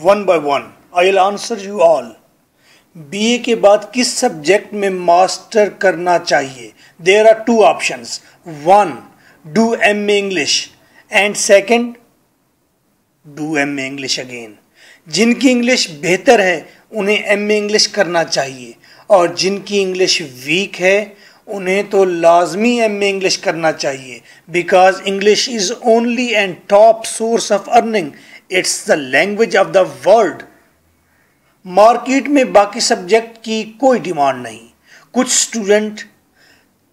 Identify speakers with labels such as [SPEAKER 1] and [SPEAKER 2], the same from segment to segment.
[SPEAKER 1] One by one I will answer you all BA के बाद किस सब्जेक्ट में मास्टर करना चाहिए there are two option one do M A English and second do M A English again जिनकी English बेहतर है उन्हें एम ए इंग्लिश करना चाहिए और जिनकी इंग्लिश वीक है उन्हें तो लाजमी एम ए इंग्लिश करना चाहिए because English is only and top source of earning it's the language of the world market में बाकी सब्जेक्ट की कोई डिमांड नहीं कुछ स्टूडेंट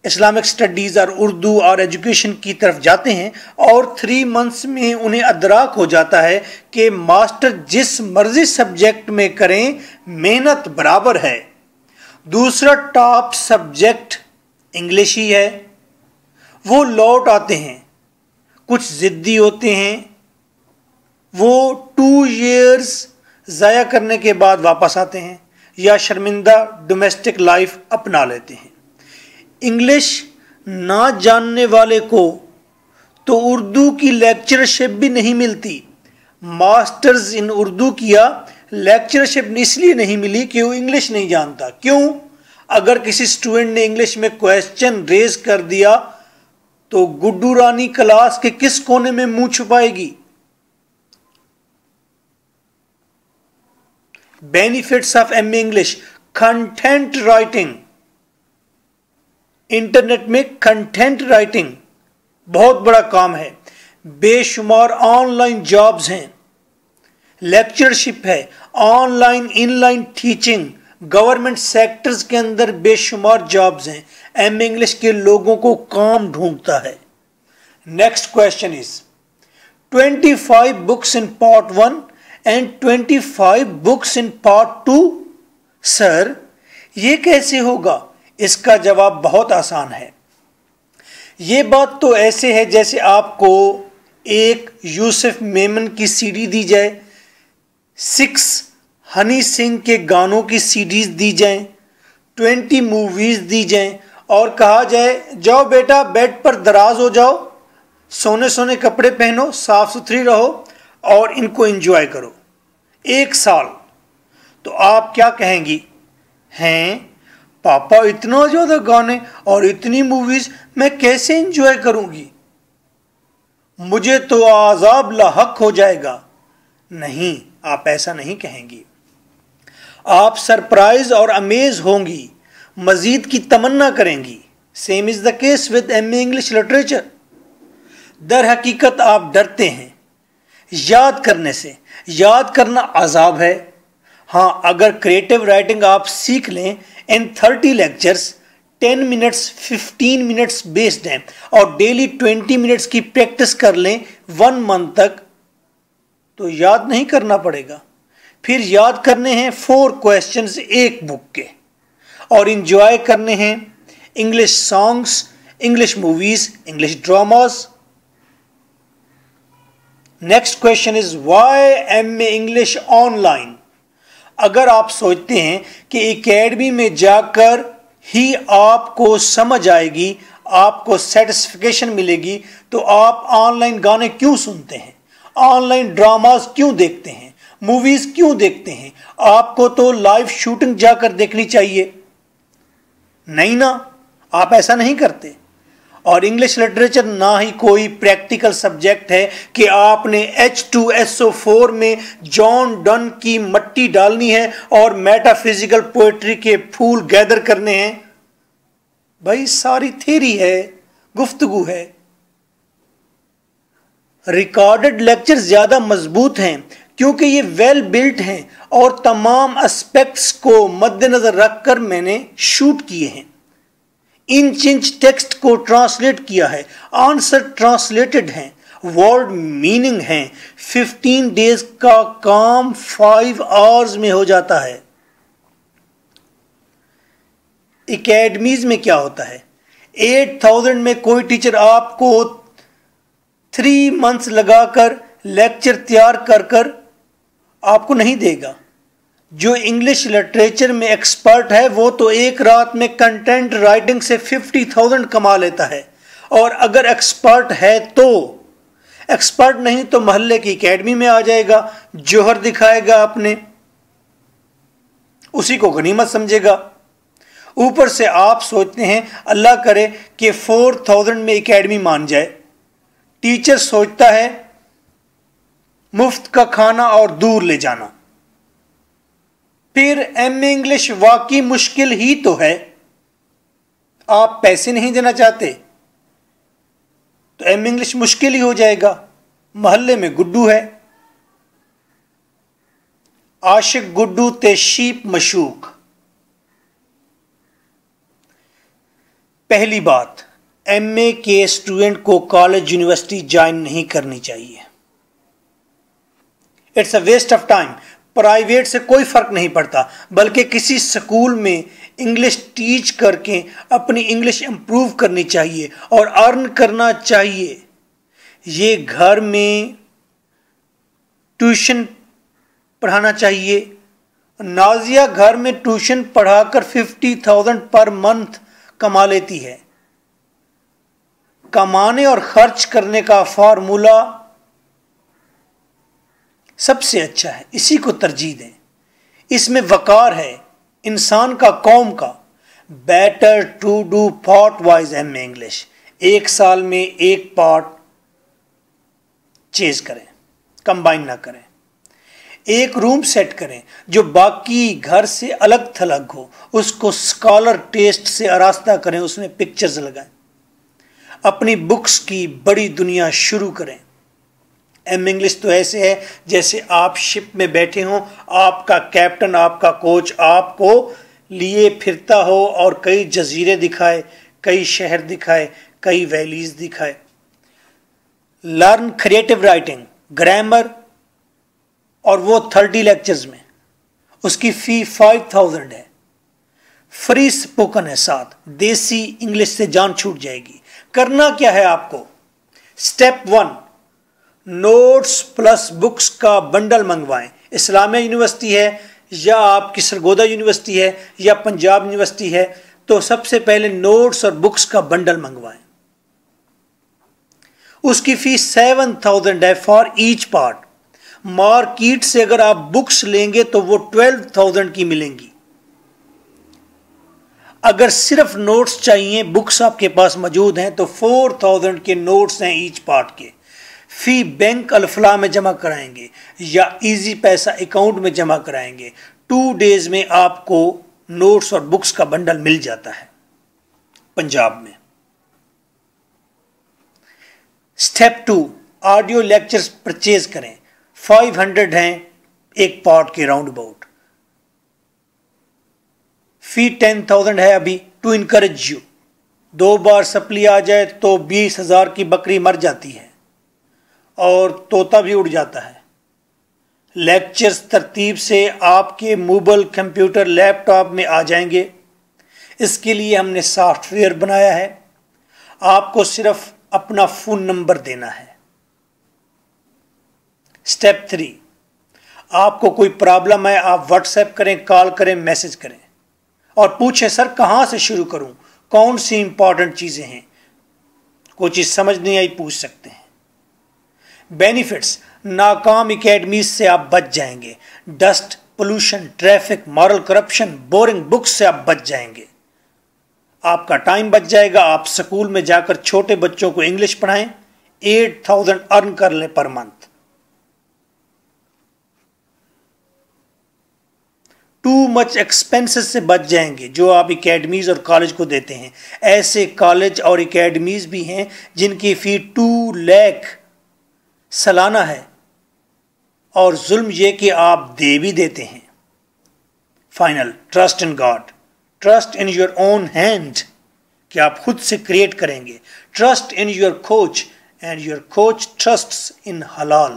[SPEAKER 1] इस्लामिक स्टडीज़ और उर्दू और एजुकेशन की तरफ जाते हैं और थ्री मंथ्स में उन्हें अदराक हो जाता है कि मास्टर जिस मर्जी सब्जेक्ट में करें मेहनत बराबर है दूसरा टॉप सब्जेक्ट इंग्लिश ही है वो लौट आते हैं कुछ ज़िद्दी होते हैं वो टू ईयर्स ज़ाया करने के बाद वापस आते हैं या शर्मिंदा डोमेस्टिक लाइफ अपना लेते हैं इंग्लिश ना जानने वाले को तो उर्दू की लेक्चरशिप भी नहीं मिलती मास्टर्स इन उर्दू किया लेक्चरशिप इसलिए नहीं मिली कि वो इंग्लिश नहीं जानता क्यों अगर किसी स्टूडेंट ने इंग्लिश में क्वेश्चन रेज कर दिया तो गुड्डू रानी क्लास के किस कोने में मुंह छुपाएगी benefits of M English content writing internet में कंटेंट राइटिंग बहुत बड़ा काम है बेशुमार ऑनलाइन जॉब्स हैं लेक्चरशिप है online inline teaching government sectors के अंदर बेशुमार जॉब्स हैं एम इंग्लिश के लोगों को काम ढूंढता है next question is 25 books in part one and twenty five books in part two sir ये कैसे होगा इसका जवाब बहुत आसान है ये बात तो ऐसे है जैसे आपको एक यूसुफ मेमन की सीडी दी जाए सिक्स हनी सिंह के गानों की सीडीज दी जाए ट्वेंटी मूवीज़ दी जाए और कहा जाए जाओ बेटा बेड पर दराज हो जाओ सोने सोने कपड़े पहनो साफ़ सुथरी रहो और इनको एंजॉय करो एक साल तो आप क्या कहेंगी हैं पापा इतना ज़्यादा गाने और इतनी मूवीज़ मैं कैसे इंजॉय करूंगी मुझे तो आज़ाब लाहक हो जाएगा नहीं आप ऐसा नहीं कहेंगी आप सरप्राइज और अमेज होंगी मजीद की तमन्ना करेंगी same is the case with M English literature दर हकीकत आप डरते हैं याद करने से याद करना आज़ाब है हाँ अगर क्रिएटिव राइटिंग आप सीख लें इन thirty lectures ten minutes fifteen minutes based हैं और डेली ट्वेंटी मिनट्स की प्रैक्टिस कर लें वन मंथ तक तो याद नहीं करना पड़ेगा फिर याद करने हैं फोर क्वेश्चंस एक बुक के और इन्जॉय करने हैं English songs English movies English dramas next question is why M A English online अगर आप सोचते हैं कि एकेडमी में जाकर ही आपको समझ आएगी आपको सेटिस्फिकेशन मिलेगी तो आप ऑनलाइन गाने क्यों सुनते हैं ऑनलाइन ड्रामाज क्यों देखते हैं मूवीज क्यों देखते हैं आपको तो लाइव शूटिंग जाकर देखनी चाहिए नहीं ना आप ऐसा नहीं करते और इंग्लिश लिटरेचर ना ही कोई प्रैक्टिकल सब्जेक्ट है कि आपने H two S O four में जॉन डन की मट्टी डालनी है और मेटाफिजिकल पोएट्री के फूल गैदर करने हैं भाई सारी थेरी है गुफ्तगु है रिकॉर्डेड लेक्चर ज़्यादा मजबूत हैं क्योंकि ये वेल बिल्ट हैं और तमाम एस्पेक्ट्स को मद्देनज़र रखकर मैंने शूट किए हैं इंच इंच टेक्स्ट को ट्रांसलेट किया है आंसर ट्रांसलेटेड हैं वर्ड मीनिंग हैं फिफ्टीन डेज का काम फाइव आवर्स में हो जाता है एकेडमीज में क्या होता है एट थाउजेंड में कोई टीचर आपको थ्री मंथ्स लगाकर लेक्चर तैयार कर कर आपको नहीं देगा जो इंग्लिश लिटरेचर में एक्सपर्ट है वो तो एक रात में कंटेंट राइटिंग से फिफ्टी थाउजेंड कमा लेता है और अगर एक्सपर्ट है तो एक्सपर्ट नहीं तो महल्ले की एकेडमी में आ जाएगा जोहर दिखाएगा अपने उसी को गनीमत समझेगा ऊपर से आप सोचते हैं अल्लाह करे कि फोर थाउजेंड में एकेडमी मान जाए टीचर सोचता है मुफ्त का खाना और दूर ले जाना फिर एम इंग्लिश वाकई मुश्किल ही तो है आप पैसे नहीं देना चाहते तो एम इंग्लिश मुश्किल ही हो जाएगा मोहल्ले में गुड्डू है आशिक गुड्डू ते शीप मशूक पहली बात एम ए के स्टूडेंट को कॉलेज यूनिवर्सिटी ज्वाइन नहीं करनी चाहिए it's a waste of time private से कोई फ़र्क नहीं पड़ता बल्कि किसी स्कूल में इंग्लिश टीच करके अपनी इंग्लिश इम्प्रूव करनी चाहिए और अर्न करना चाहिए ये घर में ट्यूशन पढ़ाना चाहिए नाजिया घर में ट्यूशन पढ़ाकर फिफ्टी थाउजेंड पर मंथ कमा लेती है कमाने और खर्च करने का फार्मूला सबसे अच्छा है इसी को तरजीह दें इसमें वकार है इंसान का कौम का better to do part wise M English एक साल में एक पार्ट चेज करें कंबाइन ना करें एक रूम सेट करें जो बाकी घर से अलग थलग हो उसको स्कॉलर टेस्ट से आरास्ता करें उसमें पिक्चर्स लगाएं अपनी बुक्स की बड़ी दुनिया शुरू करें एम इंग्लिश तो ऐसे है जैसे आप शिप में बैठे हों आपका कैप्टन आपका कोच आपको लिए फिरता हो और कई जजीरे दिखाए कई शहर दिखाए कई वैलीज दिखाए लर्न क्रिएटिव राइटिंग ग्रामर और वो थर्टी लेक्चर्स में उसकी फी फाइव थाउजेंड है फ्री स्पोकन है साथ देसी इंग्लिश से जान छूट जाएगी करना क्या है आपको step one notes plus books का बंडल मंगवाएं इस्लामिया यूनिवर्सिटी है या आपकी सरगोदा यूनिवर्सिटी है या पंजाब यूनिवर्सिटी है तो सबसे पहले नोट्स और बुक्स का बंडल मंगवाएं उसकी फीस सेवन थाउजेंड है फॉर ईच पार्ट मार्किट से अगर आप बुक्स लेंगे तो वो ट्वेल्व थाउजेंड की मिलेंगी अगर सिर्फ नोट्स चाहिए बुक्स आपके पास मौजूद हैं तो फोर थाउजेंड के नोट्स हैं ईच पार्ट के फ़ी बैंक अलफला में जमा कराएंगे या इजी पैसा अकाउंट में जमा कराएंगे टू डेज में आपको नोट्स और बुक्स का बंडल मिल जाता है पंजाब में step two audio lectures purchase करें 500 हैं एक पॉट के राउंड अबाउट फी 10,000 है अभी टू इनकरेज यू दो बार सप्ली आ जाए तो बीस हजार की बकरी मर जाती है और तोता भी उड़ जाता है लेक्चर्स तरतीब से आपके मोबाइल कंप्यूटर लैपटॉप में आ जाएंगे इसके लिए हमने सॉफ्टवेयर बनाया है आपको सिर्फ अपना फ़ोन नंबर देना है स्टेप थ्री आपको कोई प्रॉब्लम है आप व्हाट्सएप करें कॉल करें मैसेज करें और पूछें सर कहाँ से शुरू करूं कौन सी इंपॉर्टेंट चीज़ें हैं कोई चीज़ समझ नहीं आई पूछ सकते हैं बेनिफिट्स नाकाम अकेडमी से आप बच जाएंगे dust pollution traffic moral corruption boring books से आप बच जाएंगे आपका टाइम बच जाएगा आप स्कूल में जाकर छोटे बच्चों को इंग्लिश पढ़ाएं एट थाउजेंड अर्न कर लें per month too much expenses से बच जाएंगे जो आप एकेडमीज और कॉलेज को देते हैं ऐसे कॉलेज और एकेडमीज भी हैं जिनकी फी टू लैख सलाना है और जुल्म ये कि आप दे भी देते हैं final trust in God trust in your own hand कि आप खुद से क्रिएट करेंगे trust in your coach and your coach trust in हलाल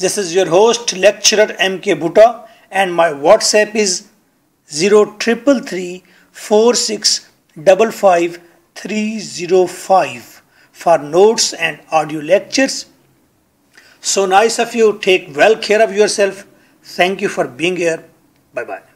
[SPEAKER 1] this is your host lecturer M K Bhutta and my WhatsApp is zero triple three four six double five three zero five for notes and audio lectures. So nice of you. Take well care of yourself. Thank you for being here. Bye bye.